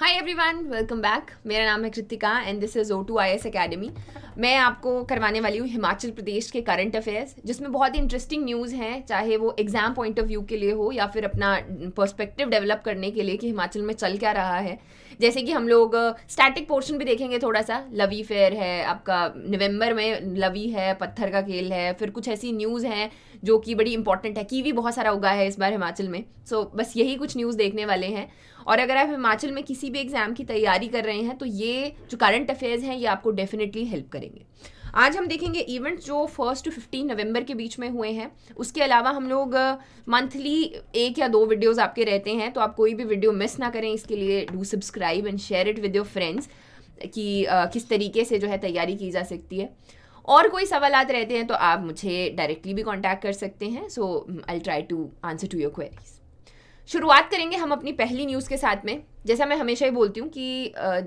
high everyone welcome back मेरा नाम है Kritika and this is O two I S Academy मैं आपको करवाने वाली हूँ हिमाचल प्रदेश के करंट अफेयर्स जिसमें बहुत ही इंटरेस्टिंग न्यूज़ हैं चाहे वो एग्ज़ाम पॉइंट ऑफ व्यू के लिए हो या फिर अपना पर्सपेक्टिव डेवलप करने के लिए कि हिमाचल में चल क्या रहा है जैसे कि हम लोग स्टैटिक uh, पोर्शन भी देखेंगे थोड़ा सा लवी फेयर है आपका नवंबर में लवी है पत्थर का खेल है फिर कुछ ऐसी न्यूज़ हैं जो कि बड़ी इंपॉर्टेंट है कीवी बहुत सारा उगा है इस बार हिमाचल में सो so, बस यही कुछ न्यूज़ देखने वाले हैं और अगर आप हिमाचल में किसी भी एग्ज़ाम की तैयारी कर रहे हैं तो ये जो करंट अफेयर्स हैं ये आपको डेफिनेटली हेल्प करेंगे आज हम देखेंगे इवेंट्स जो फर्स्ट टू फिफ्टीन नवंबर के बीच में हुए हैं उसके अलावा हम लोग मंथली एक या दो वीडियोस आपके रहते हैं तो आप कोई भी वीडियो मिस ना करें इसके लिए do subscribe and share it with your friends कि आ, किस तरीके से जो है तैयारी की जा सकती है और कोई सवाल रहते हैं तो आप मुझे डायरेक्टली भी कॉन्टैक्ट कर सकते हैं so I try to answer to your queries शुरुआत करेंगे हम अपनी पहली न्यूज़ के साथ में जैसा मैं हमेशा ही बोलती हूँ कि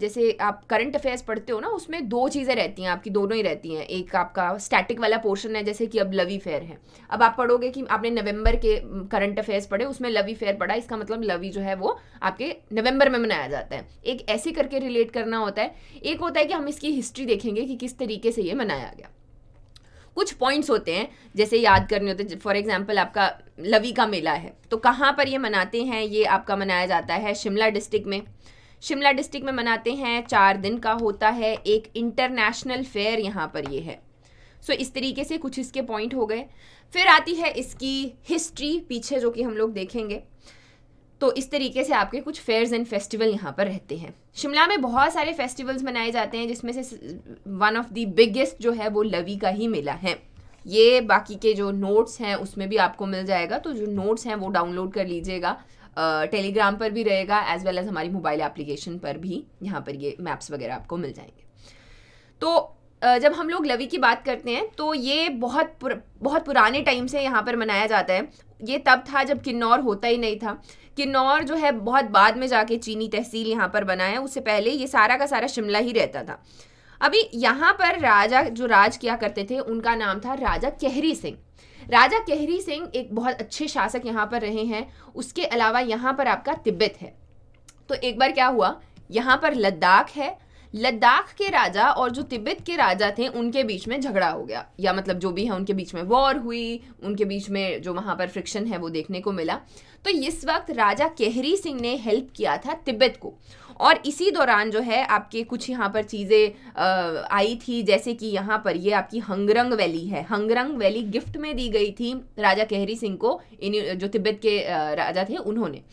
जैसे आप करंट अफेयर्स पढ़ते हो ना उसमें दो चीज़ें रहती हैं आपकी दोनों ही रहती हैं एक आपका स्टैटिक वाला पोर्शन है जैसे कि अब लवी फेयर है अब आप पढ़ोगे कि आपने नवंबर के करंट अफेयर्स पढ़े उसमें लवी फेयर पढ़ा इसका मतलब लवी जो है वो आपके नवंबर में मनाया जाता है एक ऐसे करके रिलेट करना होता है एक होता है कि हम इसकी हिस्ट्री देखेंगे कि किस तरीके से ये मनाया गया कुछ पॉइंट्स होते हैं जैसे याद करने होते हैं फॉर एग्जांपल आपका लवी का मेला है तो कहाँ पर ये मनाते हैं ये आपका मनाया जाता है शिमला डिस्ट्रिक्ट में शिमला डिस्ट्रिक्ट में मनाते हैं चार दिन का होता है एक इंटरनेशनल फेयर यहाँ पर ये है सो so, इस तरीके से कुछ इसके पॉइंट हो गए फिर आती है इसकी हिस्ट्री पीछे जो कि हम लोग देखेंगे तो इस तरीके से आपके कुछ फेयर्स एंड फेस्टिवल यहाँ पर रहते हैं शिमला में बहुत सारे फेस्टिवल्स मनाए जाते हैं जिसमें से वन ऑफ द बिगेस्ट जो है वो लवी का ही मेला है ये बाकी के जो नोट्स हैं उसमें भी आपको मिल जाएगा तो जो नोट्स हैं वो डाउनलोड कर लीजिएगा टेलीग्राम पर भी रहेगा एज वेल एज़ हमारी मोबाइल एप्लीकेशन पर भी यहाँ पर ये मैप्स वगैरह आपको मिल जाएंगे तो जब हम लोग लवी की बात करते हैं तो ये बहुत पुर, बहुत पुराने टाइम से यहाँ पर मनाया जाता है ये तब था जब किन्नौर होता ही नहीं था किन्नौर जो है बहुत बाद में जाके चीनी तहसील यहाँ पर बनाया उससे पहले ये सारा का सारा शिमला ही रहता था अभी यहाँ पर राजा जो राज किया करते थे उनका नाम था राजा कहरी सिंह राजा कहरी सिंह एक बहुत अच्छे शासक यहाँ पर रहे हैं उसके अलावा यहाँ पर आपका तिब्बत है तो एक बार क्या हुआ यहाँ पर लद्दाख है लद्दाख के राजा और जो तिब्बत के राजा थे उनके बीच में झगड़ा हो गया या मतलब जो भी है उनके बीच में वॉर हुई उनके बीच में जो वहाँ पर फ्रिक्शन है वो देखने को मिला तो इस वक्त राजा केहरी सिंह ने हेल्प किया था तिब्बत को और इसी दौरान जो है आपके कुछ यहाँ पर चीज़ें आई थी जैसे कि यहाँ पर ये आपकी हंगरंग वैली है हंगरंग वैली गिफ्ट में दी गई थी राजा केहरी सिंह को इन जो तिब्बत के राजा थे उन्होंने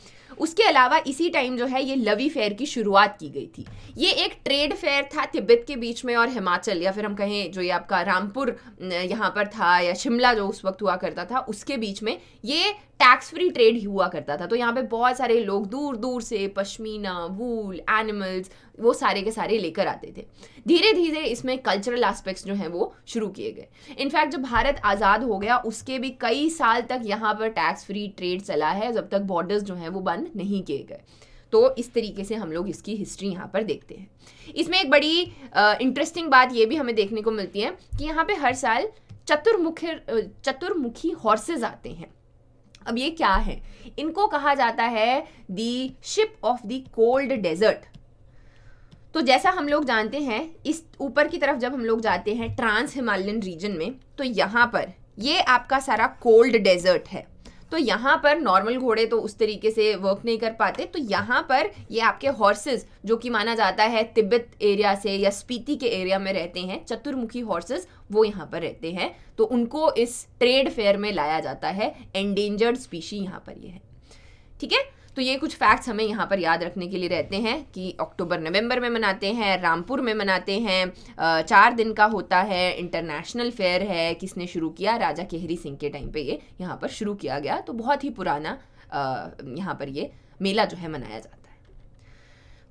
उसके अलावा इसी टाइम जो है ये लवी फेयर की शुरुआत की गई थी ये एक ट्रेड फेयर था तिब्बत के बीच में और हिमाचल या फिर हम कहें जो ये आपका रामपुर यहाँ पर था या शिमला जो उस वक्त हुआ करता था उसके बीच में ये टैक्स फ्री ट्रेड हुआ करता था तो यहाँ पे बहुत सारे लोग दूर दूर से पश्मीना वूल एनिमल्स वो सारे के सारे लेकर आते थे धीरे धीरे इसमें कल्चरल एस्पेक्ट्स जो हैं वो शुरू किए गए इनफैक्ट जब भारत आज़ाद हो गया उसके भी कई साल तक यहाँ पर टैक्स फ्री ट्रेड चला है जब तक बॉर्डर्स जो हैं वो बंद नहीं किए गए तो इस तरीके से हम लोग इसकी हिस्ट्री यहाँ पर देखते हैं इसमें एक बड़ी इंटरेस्टिंग बात ये भी हमें देखने को मिलती है कि यहाँ पे हर साल चतुर्मुखी चतुर्मुखी हॉर्सेज आते हैं अब ये क्या है इनको कहा जाता है the ship of the cold desert तो जैसा हम लोग जानते हैं इस ऊपर की तरफ जब हम लोग जाते हैं ट्रांस हिमालयन रीजन में तो यहाँ पर ये आपका सारा कोल्ड डेजर्ट है तो यहाँ पर नॉर्मल घोड़े तो उस तरीके से वर्क नहीं कर पाते तो यहाँ पर ये आपके हॉर्सेज जो कि माना जाता है तिब्बत एरिया से या स्पीति के एरिया में रहते हैं चतुर्मुखी हॉर्सेज वो यहाँ पर रहते हैं तो उनको इस ट्रेड फेयर में लाया जाता है एंडेंजर्ड स्पीशी यहाँ पर ये यह है ठीक है तो ये कुछ फैक्ट्स हमें यहाँ पर याद रखने के लिए रहते हैं कि अक्टूबर नवंबर में मनाते हैं रामपुर में मनाते हैं चार दिन का होता है इंटरनेशनल फेयर है किसने शुरू किया राजा केहरी सिंह के टाइम पे ये यहाँ पर शुरू किया गया तो बहुत ही पुराना यहाँ पर ये मेला जो है मनाया जाता है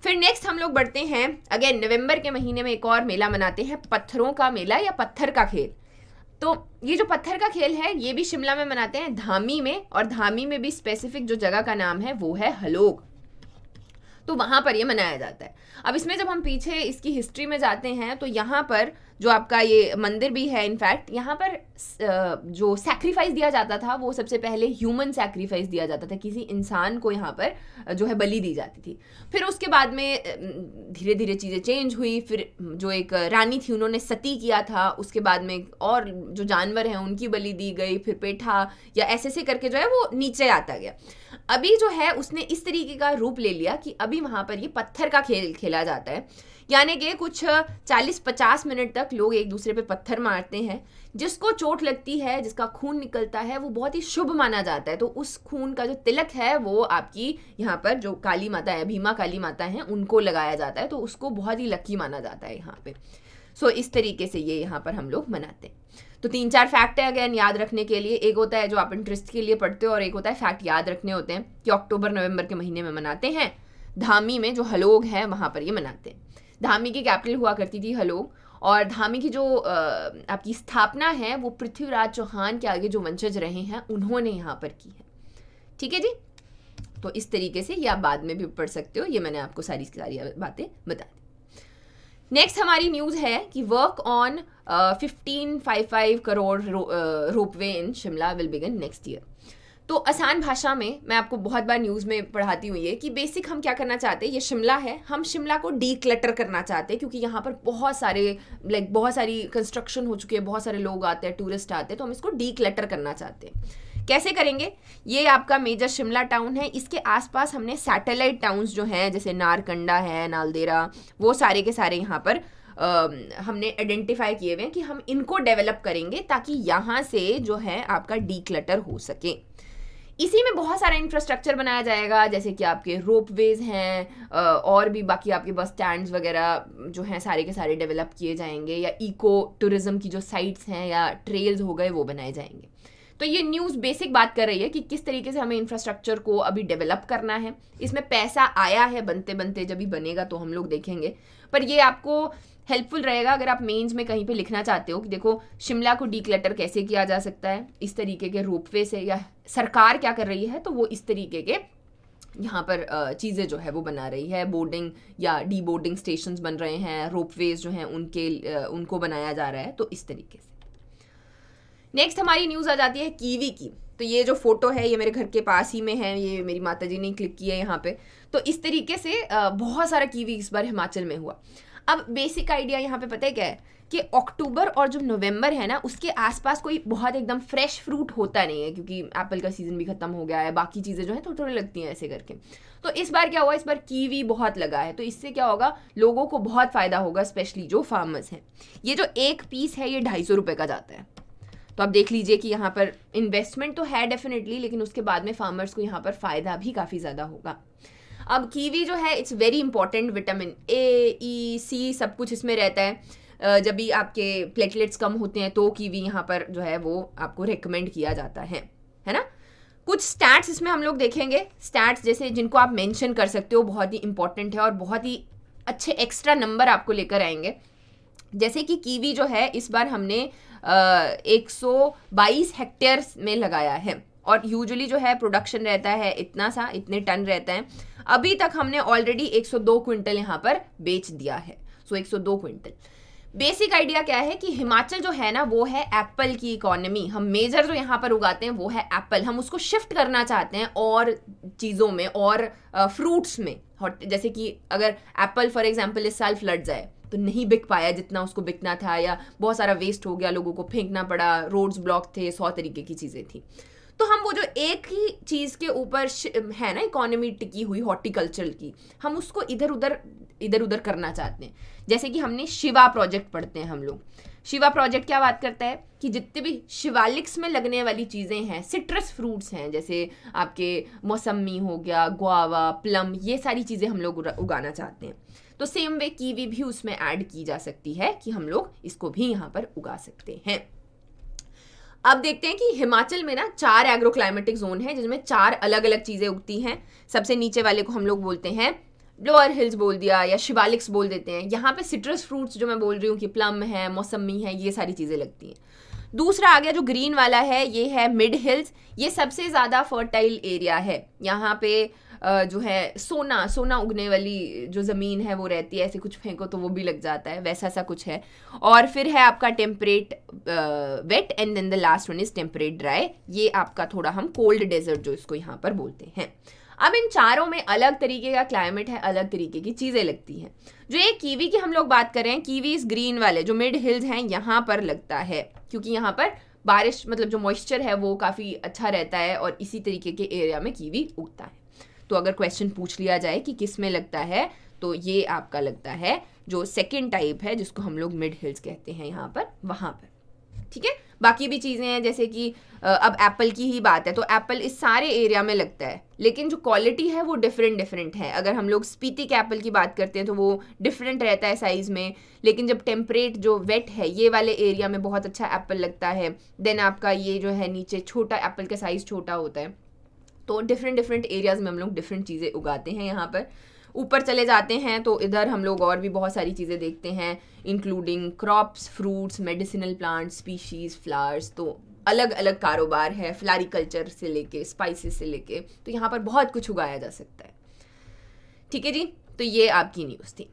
फिर नेक्स्ट हम लोग बढ़ते हैं अगेन नवंबर के महीने में एक और मेला मनाते हैं पत्थरों का मेला या पत्थर का खेल तो ये जो पत्थर का खेल है ये भी शिमला में मनाते हैं धामी में और धामी में भी स्पेसिफिक जो जगह का नाम है वो है हलोग तो वहां पर ये मनाया जाता है अब इसमें जब हम पीछे इसकी हिस्ट्री में जाते हैं तो यहां पर जो आपका ये मंदिर भी है इनफैक्ट यहाँ पर जो सेक्रीफाइस दिया जाता था वो सबसे पहले ह्यूमन सेक्रीफाइस दिया जाता था किसी इंसान को यहाँ पर जो है बलि दी जाती थी फिर उसके बाद में धीरे धीरे चीज़ें चेंज हुई फिर जो एक रानी थी उन्होंने सती किया था उसके बाद में और जो जानवर हैं उनकी बलि दी गई फिर पेठा या ऐसे ऐसे करके जो है वो नीचे आता गया अभी जो है उसने इस तरीके का रूप ले लिया कि अभी वहाँ पर ये पत्थर का खेल खेला जाता है यानी कि कुछ 40-50 मिनट तक लोग एक दूसरे पे पत्थर मारते हैं जिसको चोट लगती है जिसका खून निकलता है वो बहुत ही शुभ माना जाता है तो उस खून का जो तिलक है वो आपकी यहाँ पर जो काली माता है भीमा काली माता है उनको लगाया जाता है तो उसको बहुत ही लकी माना जाता है यहाँ पे सो so, इस तरीके से ये यहाँ पर हम लोग मनाते हैं तो तीन चार फैक्ट है अगेन याद रखने के लिए एक होता है जो आप इंटरेस्ट के लिए पढ़ते हो और एक होता है फैक्ट याद रखने होते हैं कि अक्टूबर नवंबर के महीने में मनाते हैं धामी में जो हलोग है वहाँ पर ये मनाते हैं धामी की कैपिटल हुआ करती थी हलोग और धामी की जो आपकी स्थापना है वो पृथ्वीराज चौहान के आगे जो वंशज रहे हैं उन्होंने यहाँ पर की है ठीक है जी तो इस तरीके से ये आप बाद में भी पढ़ सकते हो ये मैंने आपको सारी सारी बातें बता नेक्स्ट हमारी न्यूज़ है कि work on fifteen five five crore ropeway in Shimla will begin next year तो आसान भाषा में मैं आपको बहुत बार न्यूज़ में पढ़ाती हूँ ये कि बेसिक हम क्या करना चाहते हैं ये शिमला है हम शिमला को डी क्लटर करना चाहते हैं क्योंकि यहाँ पर बहुत सारे लाइक बहुत सारी कंस्ट्रक्शन हो चुकी है बहुत सारे लोग आते हैं टूरिस्ट आते हैं तो हम इसको डी क्लटर करना चाहते हैं कैसे करेंगे ये आपका मेजर शिमला टाउन है इसके आसपास हमने सैटेलाइट टाउन्स जो हैं जैसे नारकंडा है नालदेरा वो सारे के सारे यहाँ पर आ, हमने आइडेंटिफाई किए हुए हैं कि हम इनको डेवलप करेंगे ताकि यहाँ से जो है आपका डीक्लटर हो सके इसी में बहुत सारा इंफ्रास्ट्रक्चर बनाया जाएगा जैसे कि आपके रोप वेज हैं और भी बाकी आपके बस स्टैंड वगैरह जो हैं सारे के सारे डेवलप किए जाएंगे या इको टूरिज़्म की जो साइट्स हैं या ट्रेल्स हो गए वो बनाए जाएंगे तो ये न्यूज़ बेसिक बात कर रही है कि किस तरीके से हमें इंफ्रास्ट्रक्चर को अभी डेवलप करना है इसमें पैसा आया है बनते बनते जब भी बनेगा तो हम लोग देखेंगे पर ये आपको हेल्पफुल रहेगा अगर आप मेंस में कहीं पे लिखना चाहते हो कि देखो शिमला को डिक्लटर कैसे किया जा सकता है इस तरीके के रोपवे से या सरकार क्या कर रही है तो वो इस तरीके के यहाँ पर चीज़ें जो है वो बना रही है बोर्डिंग या डी बोर्डिंग स्टेशन बन रहे हैं रोपवेज जो हैं उनके उनको बनाया जा रहा है तो इस तरीके से नेक्स्ट हमारी न्यूज़ आ जाती है कीवी की तो ये जो फोटो है ये मेरे घर के पास ही में है ये मेरी माता जी ने क्लिक किया है यहाँ पे तो इस तरीके से बहुत सारा कीवी इस बार हिमाचल में हुआ अब बेसिक आइडिया यहाँ पे पता है क्या है कि अक्टूबर और जो नवंबर है ना उसके आसपास कोई बहुत एकदम फ्रेश फ्रूट होता नहीं है क्योंकि एप्पल का सीज़न भी ख़त्म हो गया है बाकी चीज़ें जो हैं थोड़ी थोड़ी लगती हैं ऐसे करके तो इस बार क्या हुआ इस बार कीवी बहुत लगा है तो इससे क्या होगा लोगों को बहुत फ़ायदा होगा स्पेशली जो फार्मर्स हैं ये जो एक पीस है ये ढाई सौ रुपये का जाता है तो आप देख लीजिए कि यहाँ पर इन्वेस्टमेंट तो है डेफिनेटली लेकिन उसके बाद में फार्मर्स को यहाँ पर फ़ायदा भी काफ़ी ज़्यादा होगा अब कीवी जो है it's very important vitamin A E C सब कुछ इसमें रहता है जब भी आपके प्लेटलेट्स कम होते हैं तो कीवी यहाँ पर जो है वो आपको रिकमेंड किया जाता है है ना कुछ स्टैट्स इसमें हम लोग देखेंगे स्टैट्स जैसे जिनको आप मेंशन कर सकते हो बहुत ही इंपॉर्टेंट है और बहुत ही अच्छे एक्स्ट्रा नंबर आपको लेकर आएंगे जैसे कि कीवी जो है इस बार हमने 122 हेक्टेयर में लगाया है और यूजुअली जो है प्रोडक्शन रहता है इतना सा इतने टन रहता है अभी तक हमने ऑलरेडी 102 क्विंटल यहाँ पर बेच दिया है so so, 102 quintal basic idea क्या है कि हिमाचल जो है ना वो है एप्पल की इकोनॉमी हम मेजर जो यहाँ पर उगाते हैं वो है एप्पल हम उसको शिफ्ट करना चाहते हैं और चीज़ों में और फ्रूट्स में जैसे कि अगर एप्पल फॉर एग्जाम्पल इस साल फ्लड जाए तो नहीं बिक पाया जितना उसको बिकना था या बहुत सारा वेस्ट हो गया लोगों को फेंकना पड़ा रोड्स ब्लॉक थे सौ तरीके की चीज़ें थी तो हम वो जो एक ही चीज़ के ऊपर है ना इकोनॉमी टिकी हुई हॉर्टिकल्चर की हम उसको इधर उधर इधर उधर करना चाहते हैं जैसे कि हमने शिवा प्रोजेक्ट पढ़ते हैं हम लोग शिवा प्रोजेक्ट क्या बात करता है कि जितने भी शिवालिक्स में लगने वाली चीज़ें हैं सिट्रस फ्रूट्स हैं जैसे आपके मौसमी हो गया गुआवा प्लम ये सारी चीज़ें हम लोग उगाना चाहते हैं तो सेम वे कीवी भी उसमें ऐड की जा सकती है कि हम लोग इसको भी यहाँ पर उगा सकते हैं अब देखते हैं कि हिमाचल में ना चार एग्रो क्लाइमेटिक जोन है जिसमें चार अलग अलग चीज़ें उगती हैं सबसे नीचे वाले को हम लोग बोलते हैं लोअर हिल्स बोल दिया या शिवालिक्स बोल देते हैं यहाँ पे सिट्रस फ्रूट्स जो मैं बोल रही हूँ कि प्लम है मौसमी है ये सारी चीज़ें लगती हैं दूसरा आ गया जो ग्रीन वाला है ये है मिड हिल्स ये सबसे ज़्यादा फर्टाइल एरिया है यहाँ पे जो है सोना सोना उगने वाली जो ज़मीन है वो रहती है ऐसे कुछ फेंको तो वो भी लग जाता है वैसा सा कुछ है और फिर है आपका temperate wet and then the last one is temperate dry ये आपका थोड़ा हम कोल्ड डेजर्ट जो इसको यहाँ पर बोलते हैं अब इन चारों में अलग तरीके का क्लाइमेट है अलग तरीके की चीज़ें लगती हैं जो ये कीवी की हम लोग बात कर रहे हैं कीवी इस ग्रीन वाले जो मिड हिल्स हैं यहाँ पर लगता है क्योंकि यहाँ पर बारिश मतलब जो मॉइस्चर है वो काफ़ी अच्छा रहता है और इसी तरीके के एरिया में कीवी उगता है तो अगर क्वेश्चन पूछ लिया जाए कि किस में लगता है तो ये आपका लगता है जो सेकेंड टाइप है जिसको हम लोग मिड हिल्स कहते हैं यहाँ पर वहाँ पर ठीक है बाकी भी चीज़ें हैं जैसे कि अब एप्पल की ही बात है तो एप्पल इस सारे एरिया में लगता है लेकिन जो क्वालिटी है वो डिफरेंट डिफरेंट है अगर हम लोग स्पीति के एप्पल की बात करते हैं तो वो डिफरेंट रहता है साइज़ में लेकिन जब टेम्परेट जो वेट है ये वाले एरिया में बहुत अच्छा एप्पल लगता है देन आपका ये जो है नीचे छोटा एप्पल का साइज़ छोटा होता है तो डिफरेंट डिफरेंट एरियाज़ में हम लोग डिफरेंट चीज़ें उगाते हैं यहाँ पर ऊपर चले जाते हैं तो इधर हम लोग और भी बहुत सारी चीज़ें देखते हैं including crops fruits medicinal plant species flowers तो अलग अलग कारोबार है फ्लारिकल्चर से लेके स्पाइसेस से लेके तो यहाँ पर बहुत कुछ उगाया जा सकता है ठीक है जी तो ये आपकी न्यूज़ थी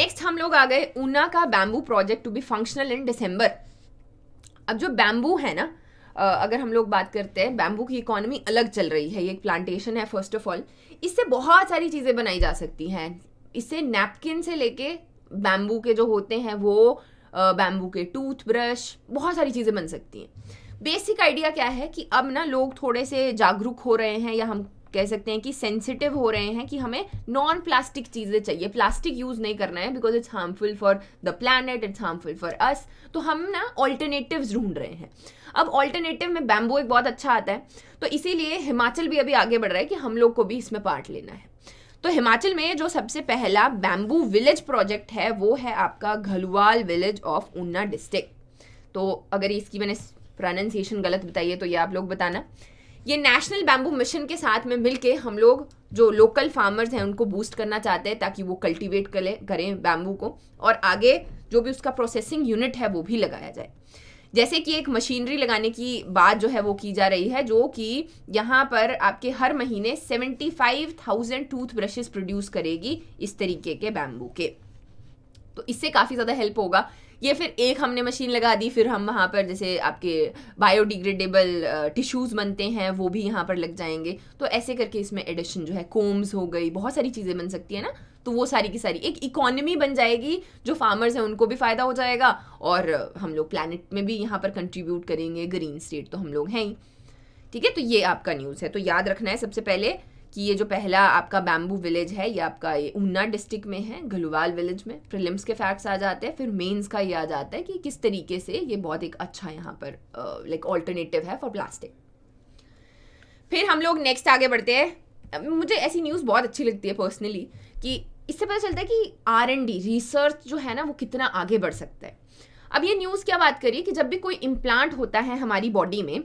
नेक्स्ट हम लोग आ गए ऊना का bamboo project to be functional in December अब जो बैम्बू है ना अगर हम लोग बात करते हैं बैम्बू की इकोनॉमी अलग चल रही है ये एक प्लांटेशन है फर्स्ट ऑफ ऑल इससे बहुत सारी चीज़ें बनाई जा सकती हैं इससे नैपकिन से लेके बैम्बू के जो होते हैं वो बैम्बू के टूथब्रश बहुत सारी चीज़ें बन सकती हैं बेसिक आइडिया क्या है कि अब ना लोग थोड़े से जागरूक हो रहे हैं या हम कह सकते हैं कि सेंसिटिव हो रहे हैं कि हमें नॉन प्लास्टिक चीज़ें चाहिए प्लास्टिक यूज़ नहीं करना है because it's harmful for the planet it's harmful for us तो हम ना ऑल्टरनेटिव ढूंढ रहे हैं अब ऑल्टरनेटिव में बैम्बो एक बहुत अच्छा आता है तो इसीलिए हिमाचल भी अभी आगे बढ़ रहा है कि हम लोग को भी इसमें पार्ट लेना है तो हिमाचल में जो सबसे पहला बैम्बू विलेज प्रोजेक्ट है वो है आपका Ghalwal village of Una district तो अगर इसकी मैंने प्रोनाउंसिएशन गलत बताइए तो ये आप लोग बताना ये नेशनल बैम्बू मिशन के साथ में मिलके हम लोग जो लोकल फार्मर्स हैं उनको बूस्ट करना चाहते हैं ताकि वो कल्टीवेट करें करें बैम्बू को और आगे जो भी उसका प्रोसेसिंग यूनिट है वो भी लगाया जाए जैसे कि एक मशीनरी लगाने की बात जो है वो की जा रही है जो कि यहाँ पर आपके हर महीने seventy five thousand tooth brushes प्रोड्यूस करेगी इस तरीके के बैम्बू के तो इससे काफ़ी ज़्यादा हेल्प होगा ये फिर एक हमने मशीन लगा दी फिर हम वहाँ पर जैसे आपके बायोडिग्रेडेबल टिश्यूज़ बनते हैं वो भी यहाँ पर लग जाएंगे तो ऐसे करके इसमें एडिशन जो है कोम्स हो गई बहुत सारी चीज़ें बन सकती है ना तो वो सारी की सारी एक इकोनॉमी बन जाएगी जो फार्मर्स हैं उनको भी फ़ायदा हो जाएगा और हम लोग प्लानट में भी यहाँ पर कंट्रीब्यूट करेंगे ग्रीन स्टेट तो हम लोग हैं ही ठीक है तो ये आपका न्यूज़ है तो याद रखना है सबसे पहले कि ये जो पहला आपका बैम्बू विलेज है ये आपका ये ऊना डिस्ट्रिक्ट में है घलुवाल विलेज में प्रिलिम्स के फैक्ट्स आ जाते हैं फिर मेंस का ये आ जाता है कि किस तरीके से ये बहुत एक अच्छा यहाँ पर लाइक uh, ऑल्टरनेटिव like है फॉर प्लास्टिक फिर हम लोग नेक्स्ट आगे बढ़ते हैं मुझे ऐसी न्यूज़ बहुत अच्छी लगती है पर्सनली कि इससे पता चलता है कि आर एंड डी रिसर्च जो है ना वो कितना आगे बढ़ सकता है अब ये न्यूज़ क्या बात करिए कि जब भी कोई इम्प्लांट होता है हमारी बॉडी में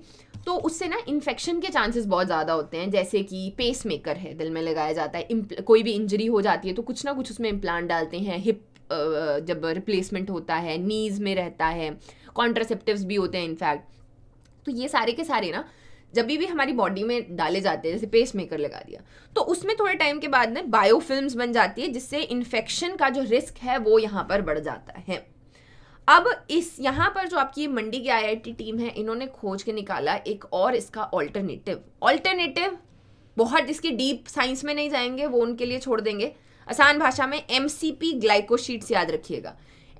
तो उससे ना इन्फेक्शन के चांसेस बहुत ज़्यादा होते हैं जैसे कि पेस मेकर है दिल में लगाया जाता है कोई भी इंजरी हो जाती है तो कुछ ना कुछ उसमें इम्प्लांट डालते हैं हिप जब रिप्लेसमेंट होता है नीज़ में रहता है कॉन्ट्रासेप्टिव भी होते हैं इनफैक्ट तो ये सारे के सारे ना जब भी हमारी बॉडी में डाले जाते हैं जैसे पेस मेकर लगा दिया तो उसमें थोड़े टाइम के बाद ना बायोफिल्म बन जाती है जिससे इन्फेक्शन का जो रिस्क है वो यहाँ पर बढ़ जाता है अब इस यहाँ पर जो आपकी मंडी की आईआईटी टीम है इन्होंने खोज के निकाला एक और इसका ऑल्टरनेटिव ऑल्टरनेटिव बहुत जिसकी डीप साइंस में नहीं जाएंगे वो उनके लिए छोड़ देंगे आसान भाषा में एम ग्लाइकोशीट्स याद रखिएगा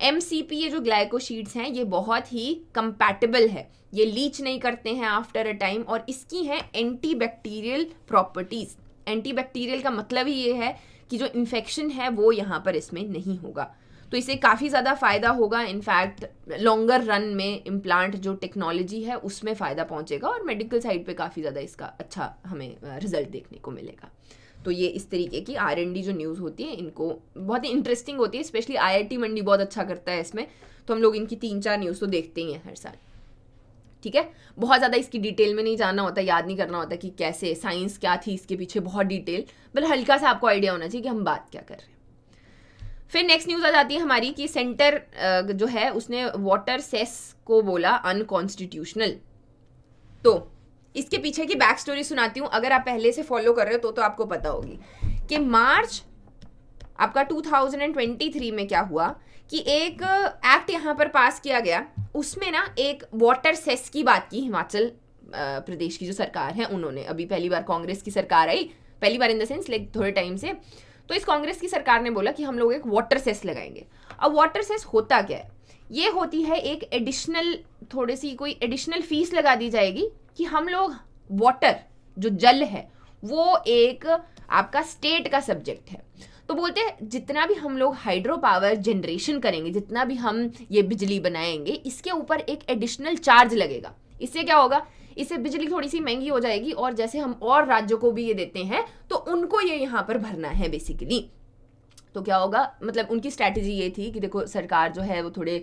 एम ये जो ग्लाइकोशीट्स हैं ये बहुत ही कंपैटिबल है ये लीच नहीं करते हैं आफ्टर अ टाइम और इसकी हैं एंटीबैक्टीरियल प्रॉपर्टीज़ एंटीबैक्टीरियल का मतलब ही ये है कि जो इन्फेक्शन है वो यहाँ पर इसमें नहीं होगा तो इसे काफ़ी ज़्यादा फ़ायदा होगा इनफैक्ट लॉन्गर रन में इम्प्लांट जो टेक्नोलॉजी है उसमें फ़ायदा पहुँचेगा और मेडिकल साइड पर काफ़ी ज़्यादा इसका अच्छा हमें रिजल्ट देखने को मिलेगा तो ये इस तरीके की आर एन डी जो न्यूज़ होती है इनको बहुत ही इंटरेस्टिंग होती है स्पेशली आई आई टी मंडी बहुत अच्छा करता है इसमें तो हम लोग इनकी तीन चार न्यूज़ तो देखते ही हैं हर साल ठीक है बहुत ज़्यादा इसकी डिटेल में नहीं जानना होता याद नहीं करना होता कि कैसे साइंस क्या थी इसके पीछे बहुत डिटेल बल हल्का सा आपको आइडिया होना चाहिए कि हम बात क्या कर रहे हैं फिर नेक्स्ट न्यूज़ आ जाती है हमारी कि सेंटर जो है उसने वाटर सेस को बोला अनकॉन्स्टिट्यूशनल तो इसके पीछे की बैक स्टोरी सुनाती हूँ अगर आप पहले से फॉलो कर रहे हो तो तो आपको पता होगी कि मार्च आपका 2023 में क्या हुआ कि एक एक्ट यहाँ पर पास किया गया उसमें ना एक वाटर सेस की बात की हिमाचल प्रदेश की जो सरकार है उन्होंने अभी पहली बार कांग्रेस की सरकार आई पहली बार इन द सेंस लाइक थोड़े टाइम से तो इस कांग्रेस की सरकार ने बोला कि हम लोग एक वाटर सेस लगाएंगे अब वाटर सेस होता क्या है ये होती है एक एडिशनल थोड़ी सी कोई एडिशनल फीस लगा दी जाएगी कि हम लोग वाटर जो जल है वो एक आपका स्टेट का सब्जेक्ट है तो बोलते हैं जितना भी हम लोग हाइड्रो पावर जनरेशन करेंगे जितना भी हम ये बिजली बनाएंगे इसके ऊपर एक एडिशनल चार्ज लगेगा इससे क्या होगा इससे बिजली थोड़ी सी महंगी हो जाएगी और जैसे हम और राज्यों को भी ये देते हैं तो उनको ये यहाँ पर भरना है बेसिकली तो क्या होगा मतलब उनकी स्ट्रैटेजी ये थी कि देखो सरकार जो है वो थोड़े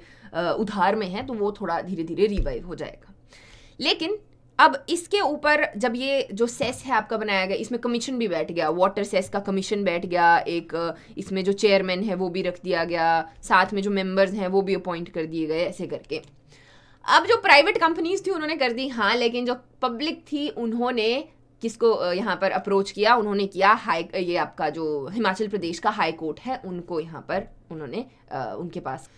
उधार में है तो वो थोड़ा धीरे धीरे रिवाइव हो जाएगा लेकिन अब इसके ऊपर जब ये जो सेस है आपका बनाया गया इसमें कमीशन भी बैठ गया वाटर सेस का कमीशन बैठ गया एक इसमें जो चेयरमैन है वो भी रख दिया गया साथ में जो मेंबर्स हैं वो भी अपॉइंट कर दिए गए ऐसे करके अब जो प्राइवेट कंपनीज थी उन्होंने कर दी हाँ लेकिन जो पब्लिक थी उन्होंने किसको यहाँ पर अप्रोच किया उन्होंने किया हाई ये आपका जो हिमाचल प्रदेश का हाई कोर्ट है उनको यहाँ पर उन्होंने उनके पास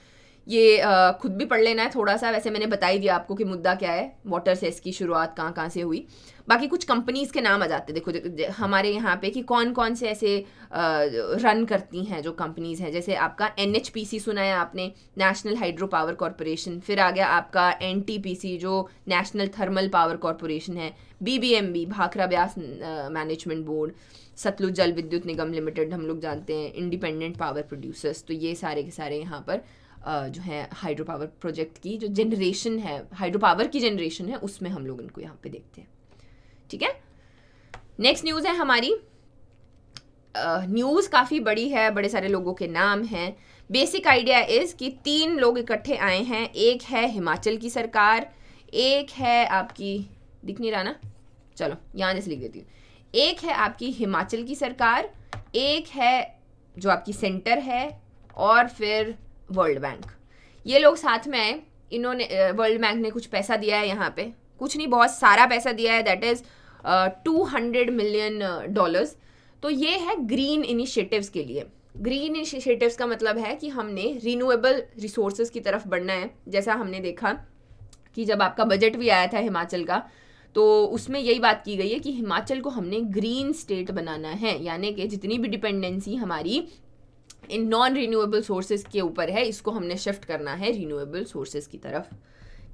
ये खुद भी पढ़ लेना है थोड़ा सा वैसे मैंने बताई दिया आपको कि मुद्दा क्या है वाटर सेस की शुरुआत कहाँ कहाँ से हुई बाकी कुछ कंपनीज़ के नाम आ जाते हैं देखो हमारे यहाँ पे कि कौन कौन से ऐसे रन करती हैं जो कंपनीज़ हैं जैसे आपका एन सुना है आपने नेशनल हाइड्रो पावर कॉरपोरेशन फिर आ गया आपका एन जो नेशनल थर्मल पावर कॉरपोरेशन है B B M B Bhakra Beas management board Satluj Jal Vidyut निगम लिमिटेड हम लोग जानते हैं इंडिपेंडेंट पावर प्रोड्यूसर्स तो ये सारे के सारे यहाँ पर जो है हाइड्रो पावर प्रोजेक्ट की जो जनरेशन है हाइड्रो पावर की जनरेशन है उसमें हम लोग इनको यहाँ पे देखते हैं ठीक है नेक्स्ट न्यूज़ है हमारी न्यूज़ काफ़ी बड़ी है बड़े सारे लोगों के नाम हैं बेसिक आइडिया इज़ कि तीन लोग इकट्ठे आए हैं एक है हिमाचल की सरकार एक है आपकी दिख नहीं रहा ना चलो यहाँ जैसे लिख देती हूँ एक है आपकी हिमाचल की सरकार एक है जो आपकी सेंटर है और फिर वर्ल्ड बैंक ये लोग साथ में आए इन्होंने वर्ल्ड बैंक ने कुछ पैसा दिया है यहाँ पे कुछ नहीं बहुत सारा पैसा दिया है that is two hundred million dollars तो ये है ग्रीन इनिशिएटिव्स के लिए ग्रीन इनिशिएटिव्स का मतलब है कि हमने रिन्यूएबल रिसोर्सेज की तरफ बढ़ना है जैसा हमने देखा कि जब आपका बजट भी आया था हिमाचल का तो उसमें यही बात की गई है कि हिमाचल को हमने ग्रीन स्टेट बनाना है यानी कि जितनी भी डिपेंडेंसी हमारी इन नॉन रीन्यूएबल सोर्सेज के ऊपर है इसको हमने शिफ्ट करना है रीन्यूएबल सोर्सेज की तरफ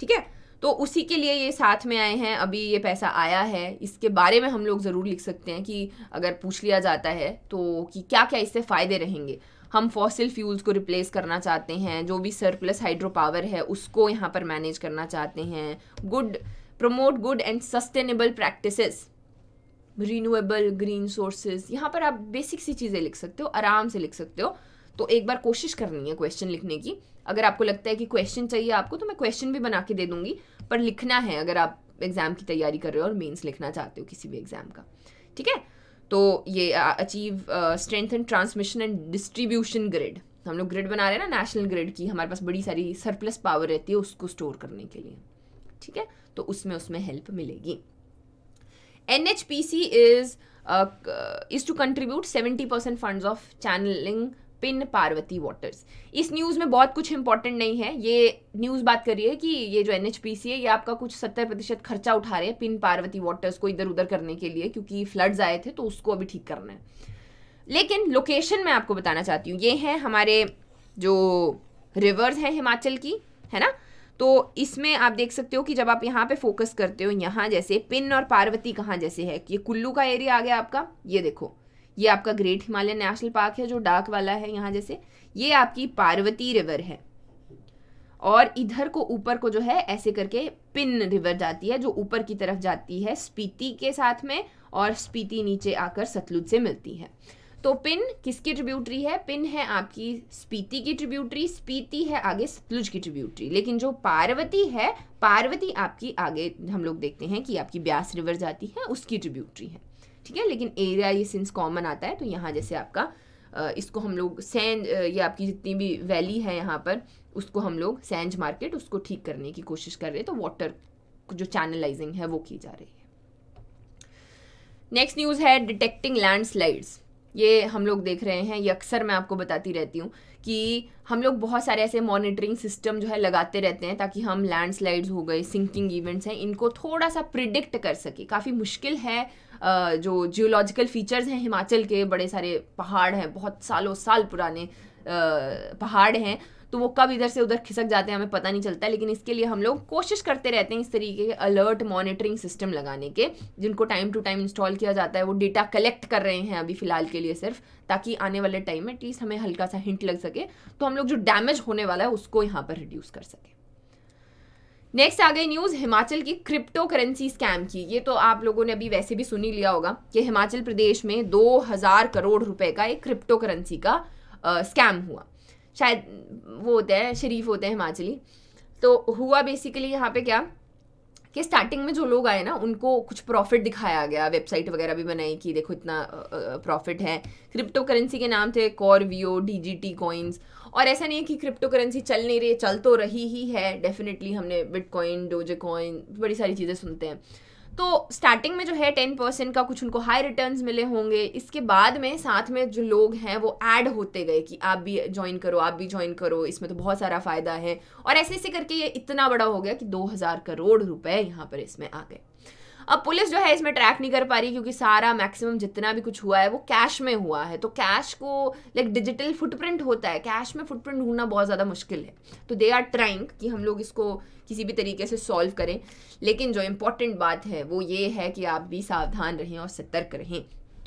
ठीक है तो उसी के लिए ये साथ में आए हैं अभी ये पैसा आया है इसके बारे में हम लोग ज़रूर लिख सकते हैं कि अगर पूछ लिया जाता है तो कि क्या क्या इससे फ़ायदे रहेंगे हम फॉसिल फ्यूल्स को रिप्लेस करना चाहते हैं जो भी सरप्लस हाइड्रो पावर है उसको यहाँ पर मैनेज करना चाहते हैं good promote good and sustainable practices renewable green sources यहाँ पर आप बेसिक सी चीज़ें लिख सकते हो आराम से लिख सकते हो तो एक बार कोशिश करनी है क्वेश्चन लिखने की अगर आपको लगता है कि क्वेश्चन चाहिए आपको तो मैं क्वेश्चन भी बना के दे दूंगी पर लिखना है अगर आप एग्ज़ाम की तैयारी कर रहे हो और मेंस लिखना चाहते हो किसी भी एग्ज़ाम का ठीक है तो ये achieve strength and transmission and distribution grid हम लोग ग्रिड बना रहे हैं ना नेशनल ग्रिड की हमारे पास बड़ी सारी सरप्लस पावर रहती है उसको स्टोर करने के लिए ठीक है तो उसमें उसमें हेल्प मिलेगी C is is to contribute seventy percent fund of channeling Pin Parvati waters इस न्यूज़ में बहुत कुछ इंपॉर्टेंट नहीं है ये न्यूज़ बात कर रही है कि ये जो एन है ये आपका कुछ सत्तर प्रतिशत खर्चा उठा रहे हैं पिन पार्वती वाटर्स को इधर उधर करने के लिए क्योंकि फ्लड्स आए थे तो उसको अभी ठीक करना है लेकिन लोकेशन मैं आपको बताना चाहती हूँ ये है हमारे जो रिवर्स हैं हिमाचल की है ना तो इसमें आप देख सकते हो कि जब आप यहाँ पे फोकस करते हो यहाँ जैसे पिन और पार्वती कहाँ जैसे है ये कुल्लू का एरिया आ गया आपका ये देखो ये आपका ग्रेट हिमालय नेशनल पार्क है जो डार्क वाला है यहाँ जैसे ये आपकी पार्वती रिवर है और इधर को ऊपर को जो है ऐसे करके पिन रिवर जाती है जो ऊपर की तरफ जाती है स्पीति के साथ में और स्पीति नीचे आकर सतलुज से मिलती है तो पिन किसकी ट्रिब्यूटरी है पिन है आपकी स्पीति की ट्रिब्यूटरी स्पीति है आगे सतलुज की ट्रिब्यूटरी लेकिन जो पार्वती है पार्वती आपकी आगे हम लोग देखते हैं कि आपकी ब्यास रिवर जाती है उसकी ट्रिब्यूटरी है ठीक है लेकिन एरिया ये सिंस कॉमन आता है तो यहाँ जैसे आपका इसको हम लोग सेंज ये आपकी जितनी भी वैली है यहाँ पर उसको हम लोग सैंज मार्केट उसको ठीक करने की कोशिश कर रहे हैं तो वाटर जो चैनलाइजिंग है वो की जा रही है नेक्स्ट न्यूज़ है डिटेक्टिंग लैंडस्लाइड्स ये हम लोग देख रहे हैं ये अक्सर मैं आपको बताती रहती हूँ कि हम लोग बहुत सारे ऐसे मॉनिटरिंग सिस्टम जो है लगाते रहते हैं ताकि हम लैंडस्लाइड्स हो गए सिंकिंग इवेंट्स हैं इनको थोड़ा सा प्रिडिक्ट कर सके काफ़ी मुश्किल है जो जियोलॉजिकल फीचर्स हैं हिमाचल के बड़े सारे पहाड़ हैं बहुत सालों साल पुराने पहाड़ हैं तो वो कब इधर से उधर खिसक जाते हैं हमें पता नहीं चलता है लेकिन इसके लिए हम लोग कोशिश करते रहते हैं इस तरीके के अलर्ट मॉनिटरिंग सिस्टम लगाने के जिनको टाइम टू टाइम इंस्टॉल किया जाता है वो डेटा कलेक्ट कर रहे हैं अभी फ़िलहाल के लिए सिर्फ ताकि आने वाले टाइम में एटलीस्ट हमें हल्का सा हिंट लग सके तो हम लोग जो डैमेज होने वाला है उसको यहाँ पर रिड्यूस कर सके नेक्स्ट आ गई न्यूज़ हिमाचल की क्रिप्टो करेंसी स्कैम की ये तो आप लोगों ने अभी वैसे भी सुनी लिया होगा कि हिमाचल प्रदेश में हजार करोड़ रुपए का एक क्रिप्टो करेंसी का स्कैम हुआ शायद वो होता है शरीफ होते हैं हिमाचली तो हुआ बेसिकली यहाँ पे क्या कि स्टार्टिंग में जो लोग आए ना उनको कुछ प्रॉफिट दिखाया गया वेबसाइट वगैरह भी बनाई कि देखो इतना प्रॉफिट है क्रिप्टो करेंसी के नाम थे कॉरवियो डी जी टी कॉइन्स और ऐसा नहीं है कि क्रिप्टो करेंसी चल नहीं रही चल तो रही ही है डेफिनेटली हमने बिटकॉइन डोजे कॉइन बड़ी सारी चीज़ें सुनते हैं तो स्टार्टिंग में जो है टेन परसेंट का कुछ उनको हाई रिटर्न्स मिले होंगे इसके बाद में साथ में जो लोग हैं वो ऐड होते गए कि आप भी ज्वाइन करो आप भी ज्वाइन करो इसमें तो बहुत सारा फ़ायदा है और ऐसे ऐसे करके ये इतना बड़ा हो गया कि हज़ार करोड़ रुपए यहाँ पर इसमें आ गए अब पुलिस जो है इसमें ट्रैक नहीं कर पा रही क्योंकि सारा मैक्सिमम जितना भी कुछ हुआ है वो कैश में हुआ है तो कैश को लाइक डिजिटल फुटप्रिंट होता है कैश में फुटप्रिंट ढूंढना बहुत ज़्यादा मुश्किल है तो दे आर ट्राइंग कि हम लोग इसको किसी भी तरीके से सॉल्व करें लेकिन जो इम्पोर्टेंट बात है वो ये है कि आप भी सावधान रहें और सतर्क रहें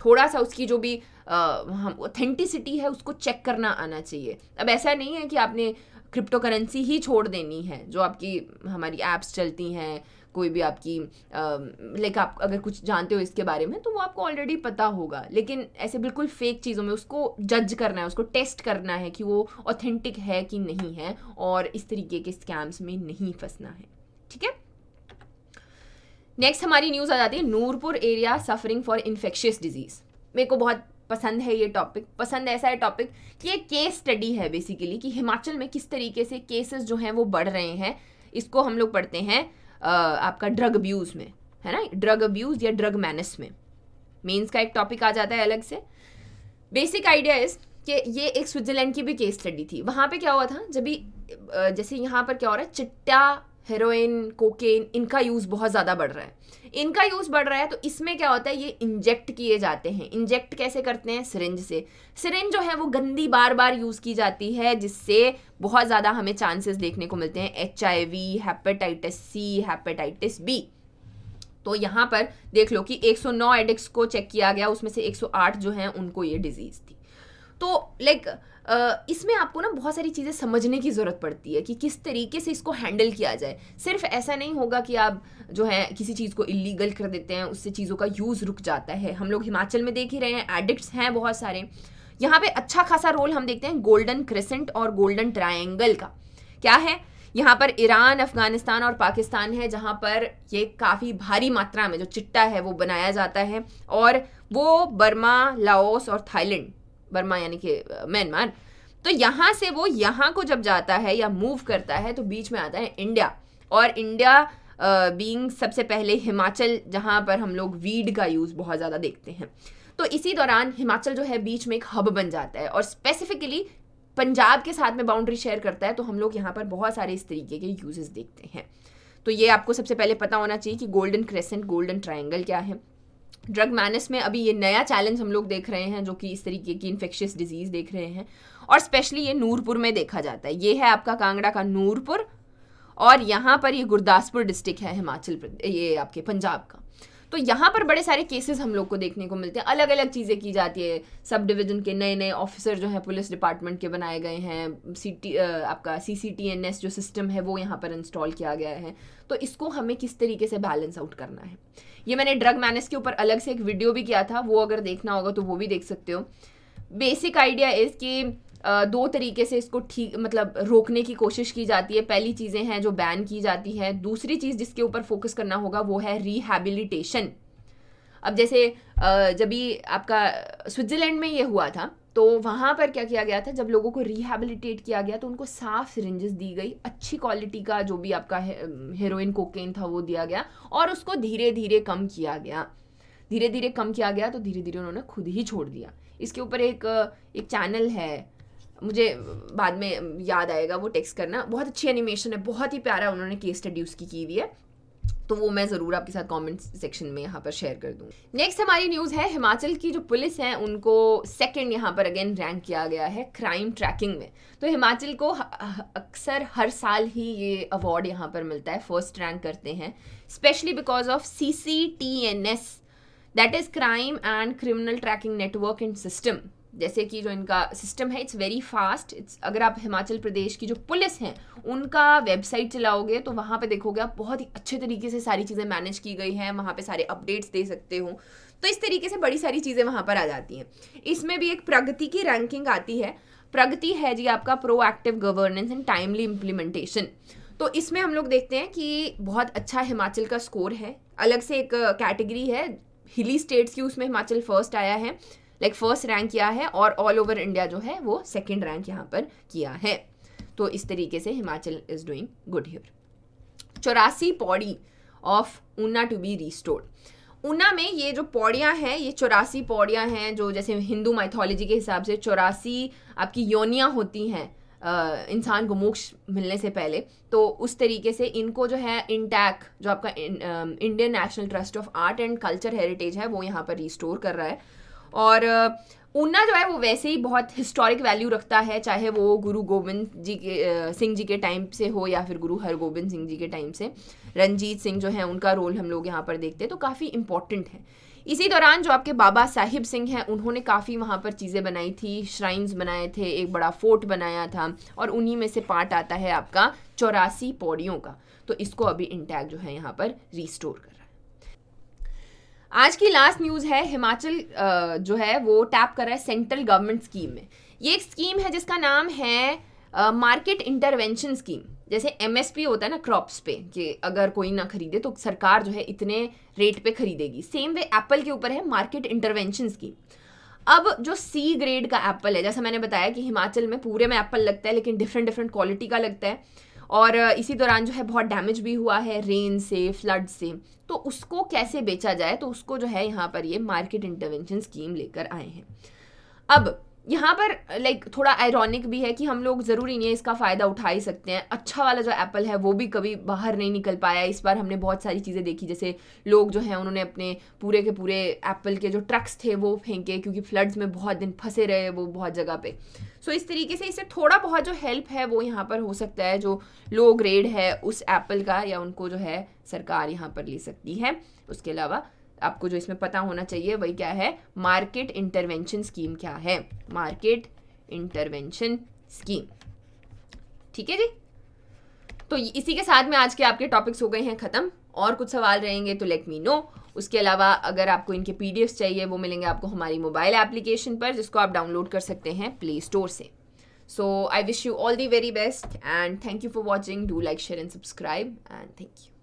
थोड़ा सा उसकी जो भी हम ऑथेंटिसिटी है उसको चेक करना आना चाहिए अब ऐसा नहीं है कि आपने क्रिप्टो करेंसी ही छोड़ देनी है जो आपकी हमारी ऐप्स चलती हैं कोई भी आपकी लाइक आप अगर कुछ जानते हो इसके बारे में तो वो आपको ऑलरेडी पता होगा लेकिन ऐसे बिल्कुल फेक चीज़ों में उसको जज करना है उसको टेस्ट करना है कि वो ऑथेंटिक है कि नहीं है और इस तरीके के स्कैम्स में नहीं फंसना है ठीक है नेक्स्ट हमारी न्यूज़ आ जाती है Nurpur area suffering for infectious disease मेरे को बहुत पसंद है ये टॉपिक पसंद ऐसा है टॉपिक कि ये केस स्टडी है बेसिकली कि हिमाचल में किस तरीके से केसेस जो हैं वो बढ़ रहे हैं इसको हम लोग पढ़ते हैं आपका ड्रग अब्यूज़ में है ना ड्रग अब्यूज़ या ड्रग मैनस में मेन्स का एक टॉपिक आ जाता है अलग से बेसिक आइडिया इज़ कि ये एक स्विट्ज़रलैंड की भी केस स्टडी थी वहाँ पे क्या हुआ था जब भी जैसे यहाँ पर क्या हो रहा है चिट्टा हेरोइन कोकेन इनका यूज़ बहुत ज़्यादा बढ़ रहा है इनका यूज़ बढ़ रहा है तो इसमें क्या होता है ये इंजेक्ट किए जाते हैं इंजेक्ट कैसे करते हैं सिरिंज से सिरिंज जो है वो गंदी बार बार यूज़ की जाती है जिससे बहुत ज़्यादा हमें चांसेस देखने को मिलते हैं H I V hepatitis C hepatitis B तो यहाँ पर देख लो कि 109 एडिक्स को चेक किया गया उसमें से 108 जो हैं उनको ये डिजीज़ थी तो लाइक like, इसमें आपको ना बहुत सारी चीज़ें समझने की ज़रूरत पड़ती है कि किस तरीके से इसको हैंडल किया जाए सिर्फ ऐसा नहीं होगा कि आप जो है किसी चीज़ को इलीगल कर देते हैं उससे चीज़ों का यूज़ रुक जाता है हम लोग हिमाचल में देख ही रहे हैं एडिक्ट्स हैं बहुत सारे यहाँ पे अच्छा खासा रोल हम देखते हैं गोल्डन क्रेसेंट और गोल्डन ट्रायंगल का क्या है यहाँ पर ईरान अफगानिस्तान और पाकिस्तान है जहाँ पर ये काफ़ी भारी मात्रा में जो चिट्टा है वो बनाया जाता है और वो बर्मा लाओस और थाईलैंड बर्मा यानी कि म्यांमार तो यहाँ से वो यहाँ को जब जाता है या मूव करता है तो बीच में आता है इंडिया और इंडिया बीइंग uh, सबसे पहले हिमाचल जहाँ पर हम लोग वीड का यूज़ बहुत ज़्यादा देखते हैं तो इसी दौरान हिमाचल जो है बीच में एक हब बन जाता है और स्पेसिफिकली पंजाब के साथ में बाउंड्री शेयर करता है तो हम लोग यहाँ पर बहुत सारे इस तरीके के यूजेस देखते हैं तो ये आपको सबसे पहले पता होना चाहिए कि गोल्डन क्रेसेंट गोल्डन ट्राइंगल क्या है ड्रग मैनस में अभी ये नया चैलेंज हम लोग देख रहे हैं जो कि इस तरीके की इन्फेक्शियस डिजीज़ देख रहे हैं और स्पेशली ये नूरपुर में देखा जाता है ये है आपका कांगड़ा का नूरपुर और यहाँ पर ये गुरदासपुर डिस्ट्रिक्ट है हिमाचल प्रदेश ये आपके पंजाब का तो यहाँ पर बड़े सारे केसेस हम लोग को देखने को मिलते हैं अलग अलग चीज़ें की जाती है सब डिवीज़न के नए नए ऑफिसर जो हैं पुलिस डिपार्टमेंट के बनाए गए हैं सी टी आपका C C T N S जो सिस्टम है वो यहाँ पर इंस्टॉल किया गया है तो इसको हमें किस तरीके से बैलेंस आउट करना है ये मैंने ड्रग मैनेज के ऊपर अलग से एक वीडियो भी किया था वो अगर देखना होगा तो वो भी देख सकते हो बेसिक आइडिया इज़ कि दो तरीके से इसको ठीक मतलब रोकने की कोशिश की जाती है पहली चीज़ें हैं जो बैन की जाती है दूसरी चीज़ जिसके ऊपर फोकस करना होगा वो है रिहेबिलिटेशन अब जैसे जब भी आपका स्विट्ज़रलैंड में ये हुआ था तो वहाँ पर क्या किया गया था जब लोगों को रिहेबिलिटेट किया गया तो उनको साफ सिरिंजेस दी गई अच्छी क्वालिटी का जो भी आपका हेरोइन कोकेन था वो दिया गया और उसको धीरे धीरे कम किया गया धीरे धीरे कम किया गया तो धीरे धीरे उन्होंने खुद ही छोड़ दिया इसके ऊपर एक एक चैनल है मुझे बाद में याद आएगा वो टेक्स्ट करना बहुत अच्छी एनिमेशन है बहुत ही प्यारा उन्होंने केस स्टडी उसकी की हुई है तो वो मैं ज़रूर आपके साथ कमेंट सेक्शन में यहाँ पर शेयर कर दूँ नेक्स्ट हमारी न्यूज़ है हिमाचल की जो पुलिस है उनको सेकंड यहाँ पर अगेन रैंक किया गया है क्राइम ट्रैकिंग में तो हिमाचल को अक्सर हर साल ही ये अवार्ड यहाँ पर मिलता है फर्स्ट रैंक करते हैं specially because of C C T N S that is crime and criminal tracking network and system जैसे कि जो इनका सिस्टम है इट्स वेरी फास्ट इट्स अगर आप हिमाचल प्रदेश की जो पुलिस हैं उनका वेबसाइट चलाओगे तो वहाँ पे देखोगे आप बहुत ही अच्छे तरीके से सारी चीज़ें मैनेज की गई हैं वहाँ पे सारे अपडेट्स दे सकते हो तो इस तरीके से बड़ी सारी चीज़ें वहाँ पर आ जाती हैं इसमें भी एक प्रगति की रैंकिंग आती है प्रगति है जी आपका proactive governance and timely implementation तो इसमें हम लोग देखते हैं कि बहुत अच्छा हिमाचल का स्कोर है अलग से एक कैटेगरी है हिली स्टेट्स की उसमें हिमाचल फर्स्ट आया है लाइक फर्स्ट रैंक किया है और ऑल ओवर इंडिया जो है वो सेकेंड रैंक यहाँ पर किया है तो इस तरीके से Himachal is doing good here चौरासी पौड़ी of Una to be restored Una में ये जो पौड़ियाँ हैं ये चौरासी पौड़ियाँ हैं जो जैसे हिंदू माइथोलॉजी के हिसाब से चौरासी आपकी योनियाँ होती हैं इंसान को मोक्ष मिलने से पहले तो उस तरीके से इनको जो है इंटैक जो आपका Indian National Trust of Art and Culture Heritage है वो यहाँ पर रिस्टोर कर रहा है और ऊना जो है वो वैसे ही बहुत हिस्टोरिक वैल्यू रखता है चाहे वो गुरु गोविंद जी के सिंह जी के टाइम से हो या फिर गुरु हरगोविंद सिंह जी के टाइम से रंजीत सिंह जो है उनका रोल हम लोग यहाँ पर देखते हैं तो काफ़ी इम्पॉर्टेंट है इसी दौरान जो आपके बाबा साहिब सिंह हैं उन्होंने काफ़ी वहाँ पर चीज़ें बनाई थी श्राइन्स बनाए थे एक बड़ा फोर्ट बनाया था और उन्हीं में से पार्ट आता है आपका चौरासी पौड़ियों का तो इसको अभी इंटैक्ट जो है यहाँ पर रिस्टोर कर आज की लास्ट न्यूज़ है हिमाचल जो है वो टैप कर रहा है सेंट्रल गवर्नमेंट स्कीम में ये एक स्कीम है जिसका नाम है मार्केट इंटरवेंशन स्कीम जैसे एमएसपी होता है ना क्रॉप्स पे कि अगर कोई ना खरीदे तो सरकार जो है इतने रेट पे खरीदेगी सेम वे एप्पल के ऊपर है मार्केट इंटरवेंशन स्कीम अब जो सी ग्रेड का एप्पल है जैसा मैंने बताया कि हिमाचल में पूरे में एप्पल लगता है लेकिन डिफरेंट डिफरेंट क्वालिटी का लगता है और इसी दौरान जो है बहुत डैमेज भी हुआ है रेन से फ्लड से तो उसको कैसे बेचा जाए तो उसको जो है यहाँ पर ये मार्केट इंटरवेंशन स्कीम लेकर आए हैं अब यहाँ पर लाइक थोड़ा आयरॉनिक भी है कि हम लोग ज़रूरी नहीं है इसका फ़ायदा उठा ही सकते हैं अच्छा वाला जो एप्पल है वो भी कभी बाहर नहीं निकल पाया इस बार हमने बहुत सारी चीज़ें देखी जैसे लोग जो हैं उन्होंने अपने पूरे के पूरे एप्पल के जो ट्रक्स थे वो फेंके क्योंकि फ्लड्स में बहुत दिन फंसे रहे वो बहुत जगह पर सो so, इस तरीके से इससे थोड़ा बहुत जो हेल्प है वो यहाँ पर हो सकता है जो लो ग्रेड है उस एप्पल का या उनको जो है सरकार यहाँ पर ले सकती है उसके अलावा आपको जो इसमें पता होना चाहिए वही क्या है मार्केट इंटरवेंशन स्कीम क्या है मार्केट इंटरवेंशन स्कीम ठीक है जी तो इसी के साथ में आज के आपके टॉपिक्स हो गए हैं ख़त्म और कुछ सवाल रहेंगे तो लेट मी नो उसके अलावा अगर आपको इनके पी चाहिए वो मिलेंगे आपको हमारी मोबाइल एप्लीकेशन पर जिसको आप डाउनलोड कर सकते हैं प्ले स्टोर से so I wish you all the very best and thank you for watching do like share and subscribe and thank you